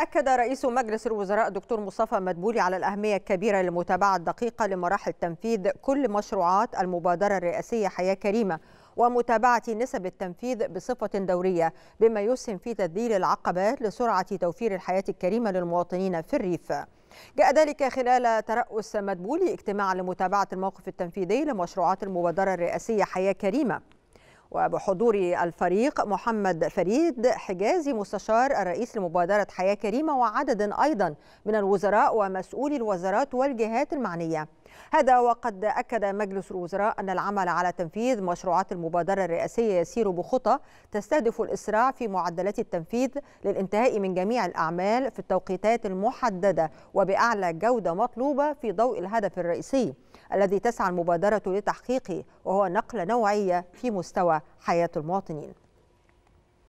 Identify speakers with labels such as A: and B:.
A: أكد رئيس مجلس الوزراء دكتور مصطفى مدبولي على الأهمية الكبيرة للمتابعة الدقيقة لمراحل تنفيذ كل مشروعات المبادرة الرئاسية حياة كريمة ومتابعة نسب التنفيذ بصفة دورية بما يسهم في تذليل العقبات لسرعة توفير الحياة الكريمة للمواطنين في الريف جاء ذلك خلال ترأس مدبولي اجتماع لمتابعة الموقف التنفيذي لمشروعات المبادرة الرئاسية حياة كريمة وبحضور الفريق محمد فريد حجازي مستشار الرئيس لمبادرة حياة كريمة وعدد أيضا من الوزراء ومسؤولي الوزارات والجهات المعنية هذا وقد أكد مجلس الوزراء أن العمل على تنفيذ مشروعات المبادرة الرئاسية يسير بخطى تستهدف الإسراع في معدلات التنفيذ للانتهاء من جميع الأعمال في التوقيتات المحددة وبأعلى جودة مطلوبة في ضوء الهدف الرئيسي الذي تسعى المبادرة لتحقيقه وهو نقلة نوعية في مستوى حياة المواطنين